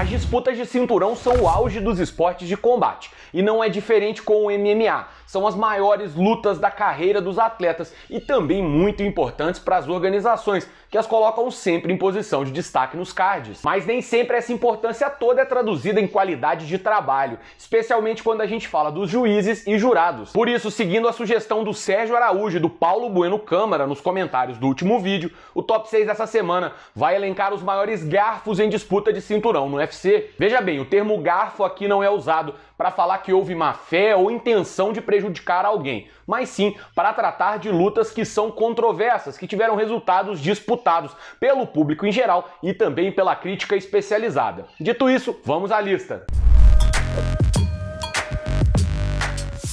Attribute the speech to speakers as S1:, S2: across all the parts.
S1: As disputas de cinturão são o auge dos esportes de combate e não é diferente com o MMA são as maiores lutas da carreira dos atletas e também muito importantes para as organizações, que as colocam sempre em posição de destaque nos cards. Mas nem sempre essa importância toda é traduzida em qualidade de trabalho, especialmente quando a gente fala dos juízes e jurados. Por isso, seguindo a sugestão do Sérgio Araújo e do Paulo Bueno Câmara nos comentários do último vídeo, o top 6 dessa semana vai elencar os maiores garfos em disputa de cinturão no UFC. Veja bem, o termo garfo aqui não é usado para falar que houve má fé ou intenção de prejudicar alguém, mas sim para tratar de lutas que são controversas, que tiveram resultados disputados pelo público em geral e também pela crítica especializada. Dito isso, vamos à lista.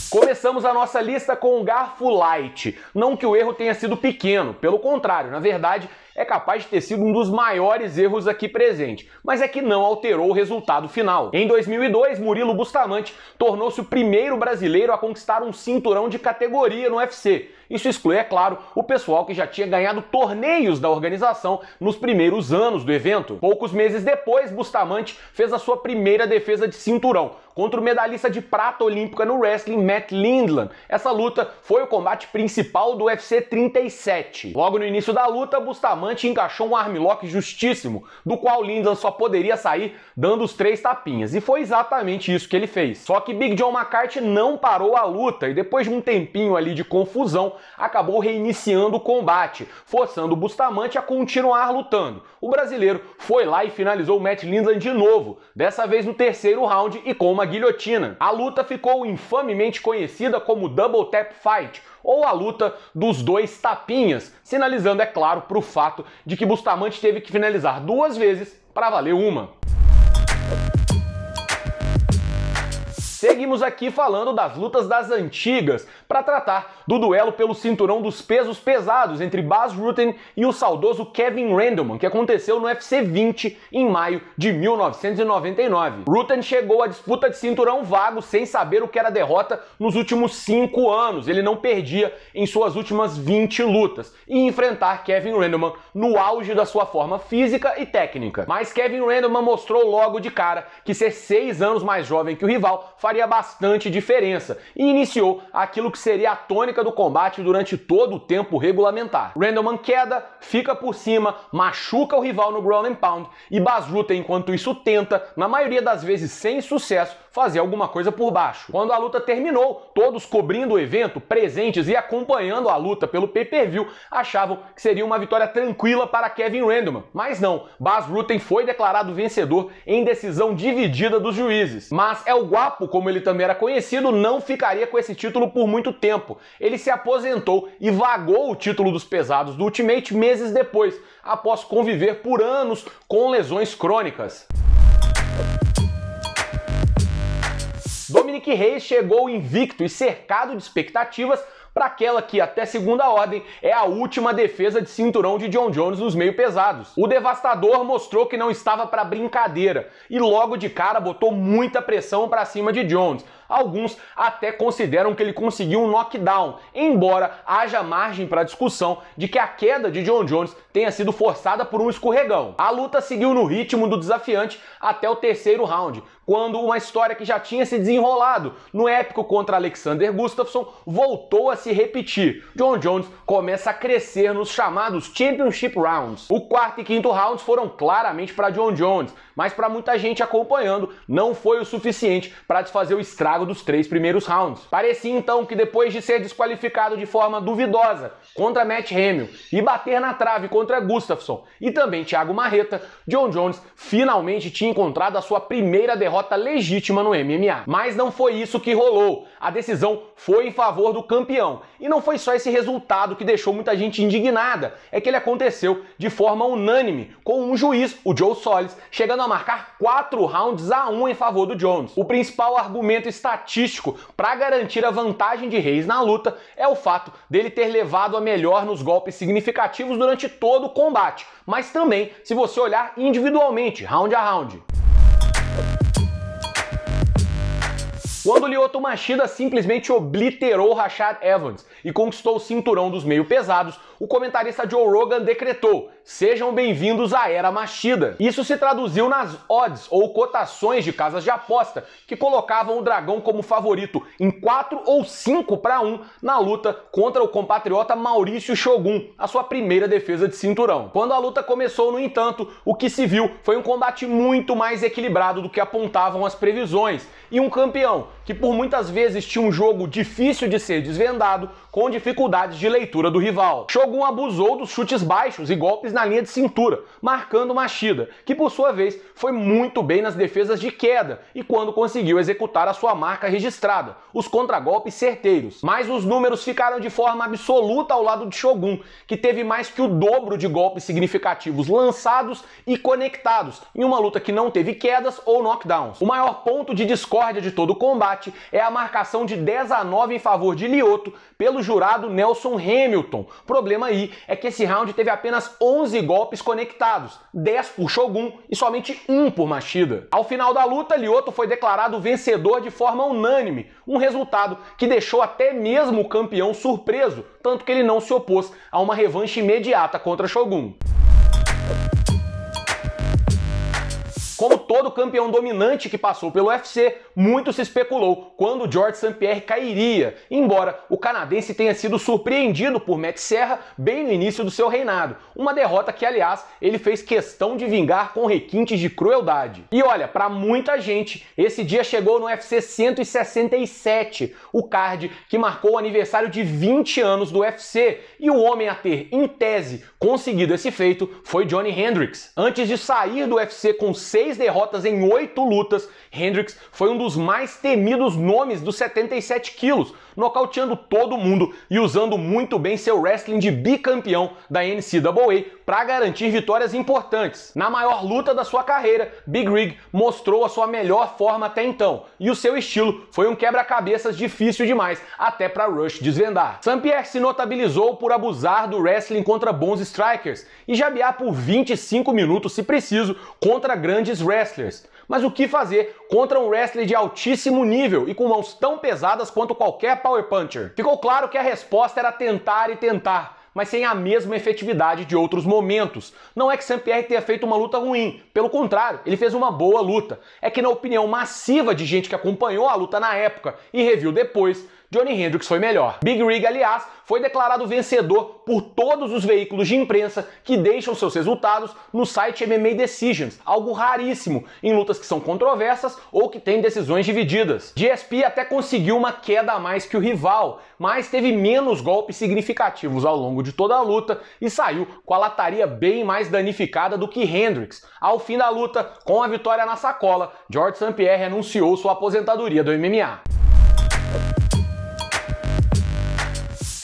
S1: Começamos a nossa lista com o garfo light. Não que o erro tenha sido pequeno, pelo contrário, na verdade, é capaz de ter sido um dos maiores erros aqui presente, mas é que não alterou o resultado final. Em 2002, Murilo Bustamante tornou-se o primeiro brasileiro a conquistar um cinturão de categoria no UFC. Isso exclui, é claro, o pessoal que já tinha ganhado torneios da organização nos primeiros anos do evento. Poucos meses depois, Bustamante fez a sua primeira defesa de cinturão contra o medalhista de prata olímpica no wrestling Matt Lindland. Essa luta foi o combate principal do UFC 37. Logo no início da luta, Bustamante volante e encaixou um armlock justíssimo, do qual Lindland só poderia sair dando os três tapinhas. E foi exatamente isso que ele fez. Só que Big John McCarthy não parou a luta e depois de um tempinho ali de confusão, acabou reiniciando o combate, forçando Bustamante a continuar lutando. O brasileiro foi lá e finalizou o Matt Lindland de novo, dessa vez no terceiro round e com uma guilhotina. A luta ficou infamemente conhecida como Double Tap Fight, ou a luta dos dois tapinhas, sinalizando, é claro, para o fato de que Bustamante teve que finalizar duas vezes para valer uma seguimos aqui falando das lutas das antigas, para tratar do duelo pelo cinturão dos pesos pesados entre Baz Rutten e o saudoso Kevin Randleman, que aconteceu no UFC 20 em maio de 1999. Rutten chegou à disputa de cinturão vago sem saber o que era derrota nos últimos cinco anos. Ele não perdia em suas últimas 20 lutas e enfrentar Kevin Randleman no auge da sua forma física e técnica. Mas Kevin Randleman mostrou logo de cara que ser seis anos mais jovem que o rival faria bastante diferença e iniciou aquilo que seria a tônica do combate durante todo o tempo regulamentar. Randleman queda, fica por cima, machuca o rival no ground and pound e Basruta, enquanto isso, tenta, na maioria das vezes sem sucesso, fazer alguma coisa por baixo. Quando a luta terminou, todos cobrindo o evento, presentes e acompanhando a luta pelo pay-per-view, achavam que seria uma vitória tranquila para Kevin Randleman. Mas não, Basruta foi declarado vencedor em decisão dividida dos juízes. Mas é o guapo como ele ele também era conhecido, não ficaria com esse título por muito tempo. Ele se aposentou e vagou o título dos pesados do Ultimate meses depois, após conviver por anos com lesões crônicas. Dominic Reis chegou invicto e cercado de expectativas para aquela que, até segunda ordem, é a última defesa de cinturão de John Jones nos meio pesados. O devastador mostrou que não estava para brincadeira e logo de cara botou muita pressão para cima de Jones Alguns até consideram que ele conseguiu um knockdown, embora haja margem para discussão de que a queda de John Jones tenha sido forçada por um escorregão. A luta seguiu no ritmo do desafiante até o terceiro round, quando uma história que já tinha se desenrolado no épico contra Alexander Gustafsson voltou a se repetir. John Jones começa a crescer nos chamados Championship Rounds. O quarto e quinto rounds foram claramente para John Jones, mas para muita gente acompanhando, não foi o suficiente para desfazer o estrago dos três primeiros rounds. Parecia então que depois de ser desqualificado de forma duvidosa contra Matt Hamilton e bater na trave contra Gustafsson e também Thiago Marreta, John Jones finalmente tinha encontrado a sua primeira derrota legítima no MMA. Mas não foi isso que rolou. A decisão foi em favor do campeão. E não foi só esse resultado que deixou muita gente indignada, é que ele aconteceu de forma unânime, com um juiz, o Joe Solis, chegando a a marcar quatro rounds a um em favor do Jones. O principal argumento estatístico para garantir a vantagem de Reis na luta é o fato dele ter levado a melhor nos golpes significativos durante todo o combate, mas também se você olhar individualmente, round a round. Quando Lyoto Machida simplesmente obliterou Rashad Evans e conquistou o cinturão dos meio pesados, o comentarista Joe Rogan decretou: Sejam bem-vindos à Era Machida. Isso se traduziu nas odds ou cotações de casas de aposta que colocavam o dragão como favorito em 4 ou 5 para 1 na luta contra o compatriota Maurício Shogun, a sua primeira defesa de cinturão. Quando a luta começou, no entanto, o que se viu foi um combate muito mais equilibrado do que apontavam as previsões e um campeão que por muitas vezes tinha um jogo difícil de ser desvendado com dificuldades de leitura do rival. Shogun abusou dos chutes baixos e golpes na linha de cintura, marcando Machida, que por sua vez foi muito bem nas defesas de queda e quando conseguiu executar a sua marca registrada, os contragolpes certeiros. Mas os números ficaram de forma absoluta ao lado de Shogun, que teve mais que o dobro de golpes significativos lançados e conectados em uma luta que não teve quedas ou knockdowns. O maior ponto de discórdia de todo o combate é a marcação de 10 a 9 em favor de Lioto pelo jurado Nelson Hamilton. problema aí é que esse round teve apenas 11 11 golpes conectados, 10 por Shogun e somente um por Machida. Ao final da luta, Lyoto foi declarado vencedor de forma unânime, um resultado que deixou até mesmo o campeão surpreso, tanto que ele não se opôs a uma revanche imediata contra Shogun. Como todo campeão dominante que passou pelo UFC, muito se especulou quando George St. Pierre cairia, embora o canadense tenha sido surpreendido por Matt Serra bem no início do seu reinado. Uma derrota que, aliás, ele fez questão de vingar com requintes de crueldade. E olha, para muita gente, esse dia chegou no UFC 167, o card que marcou o aniversário de 20 anos do UFC, e o homem a ter, em tese, conseguido esse feito foi Johnny Hendricks. Antes de sair do UFC com 6 seis derrotas em oito lutas, Hendricks foi um dos mais temidos nomes dos 77 quilos, nocauteando todo mundo e usando muito bem seu wrestling de bicampeão da NCAA para garantir vitórias importantes. Na maior luta da sua carreira, Big Rig mostrou a sua melhor forma até então, e o seu estilo foi um quebra-cabeças difícil demais até para Rush desvendar. Saint-Pierre se notabilizou por abusar do wrestling contra bons strikers e jabear por 25 minutos, se preciso, contra grandes wrestlers. Mas o que fazer contra um wrestler de altíssimo nível e com mãos tão pesadas quanto qualquer power puncher? Ficou claro que a resposta era tentar e tentar, mas sem a mesma efetividade de outros momentos. Não é que Sam pierre tenha feito uma luta ruim, pelo contrário, ele fez uma boa luta. É que na opinião massiva de gente que acompanhou a luta na época e reviu depois, Johnny Hendricks foi melhor. Big Rig, aliás, foi declarado vencedor por todos os veículos de imprensa que deixam seus resultados no site MMA Decisions, algo raríssimo em lutas que são controversas ou que têm decisões divididas. GSP até conseguiu uma queda a mais que o rival, mas teve menos golpes significativos ao longo de toda a luta e saiu com a lataria bem mais danificada do que Hendricks. Ao fim da luta, com a vitória na sacola, George St. Pierre anunciou sua aposentadoria do MMA.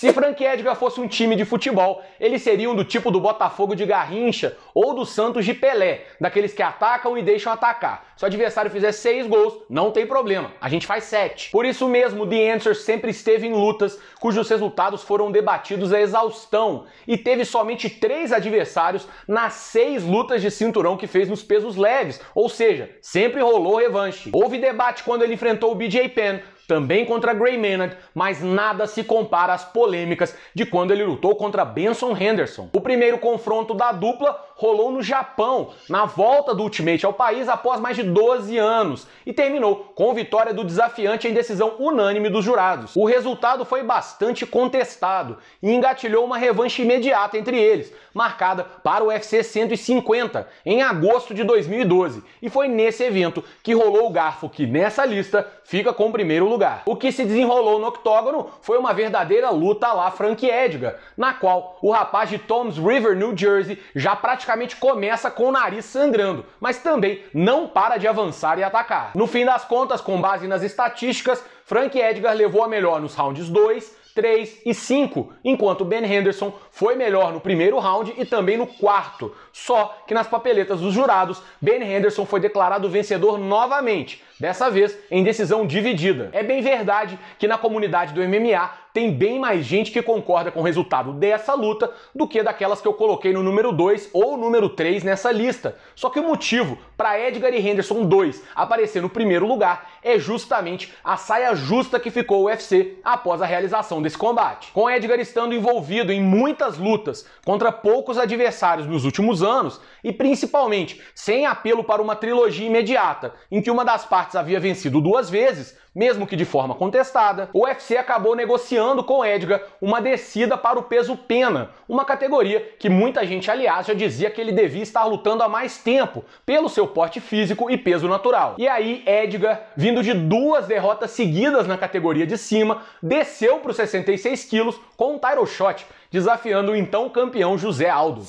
S1: Se Frank Edgar fosse um time de futebol, eles seriam do tipo do Botafogo de Garrincha ou do Santos de Pelé, daqueles que atacam e deixam atacar. Se o adversário fizer seis gols, não tem problema, a gente faz sete. Por isso mesmo, The Answer sempre esteve em lutas cujos resultados foram debatidos à exaustão e teve somente três adversários nas seis lutas de cinturão que fez nos pesos leves, ou seja, sempre rolou revanche. Houve debate quando ele enfrentou o BJ Penn, também contra Gray Maynard, mas nada se compara às polêmicas de quando ele lutou contra Benson Henderson. O primeiro confronto da dupla rolou no Japão, na volta do Ultimate ao país após mais de 12 anos, e terminou com vitória do desafiante em decisão unânime dos jurados. O resultado foi bastante contestado e engatilhou uma revanche imediata entre eles, marcada para o UFC 150 em agosto de 2012, e foi nesse evento que rolou o garfo que nessa lista fica com o primeiro lugar. O que se desenrolou no octógono foi uma verdadeira luta lá Frank Edgar, na qual o rapaz de Tom's River, New Jersey, já praticamente começa com o nariz sangrando, mas também não para de avançar e atacar. No fim das contas, com base nas estatísticas, Frank Edgar levou a melhor nos rounds 2, 3 e 5, enquanto Ben Henderson foi melhor no primeiro round e também no quarto. Só que nas papeletas dos jurados, Ben Henderson foi declarado vencedor novamente, dessa vez em decisão dividida. É bem verdade que na comunidade do MMA tem bem mais gente que concorda com o resultado dessa luta do que daquelas que eu coloquei no número 2 ou número 3 nessa lista. Só que o motivo para Edgar e Henderson 2 aparecer no primeiro lugar é justamente a saia justa que ficou o UFC após a realização desse combate. Com Edgar estando envolvido em muitas lutas contra poucos adversários nos últimos anos e principalmente sem apelo para uma trilogia imediata, em que uma das partes havia vencido duas vezes, mesmo que de forma contestada, o UFC acabou negociando com Edgar uma descida para o peso pena, uma categoria que muita gente, aliás, já dizia que ele devia estar lutando há mais tempo, pelo seu porte físico e peso natural. E aí, Edgar, vindo de duas derrotas seguidas na categoria de cima, desceu para os 66 quilos com um title shot, desafiando o então campeão José Aldo.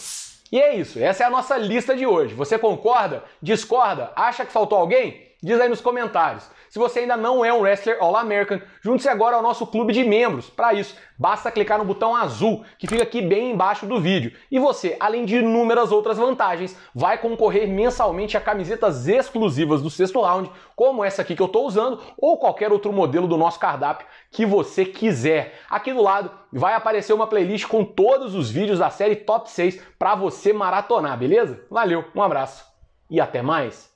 S1: E é isso, essa é a nossa lista de hoje. Você concorda? Discorda? Acha que faltou alguém? Diz aí nos comentários. Se você ainda não é um wrestler All American, junte-se agora ao nosso clube de membros. Para isso, basta clicar no botão azul que fica aqui bem embaixo do vídeo. E você, além de inúmeras outras vantagens, vai concorrer mensalmente a camisetas exclusivas do sexto round, como essa aqui que eu estou usando, ou qualquer outro modelo do nosso cardápio que você quiser. Aqui do lado vai aparecer uma playlist com todos os vídeos da série Top 6 para você maratonar, beleza? Valeu, um abraço e até mais!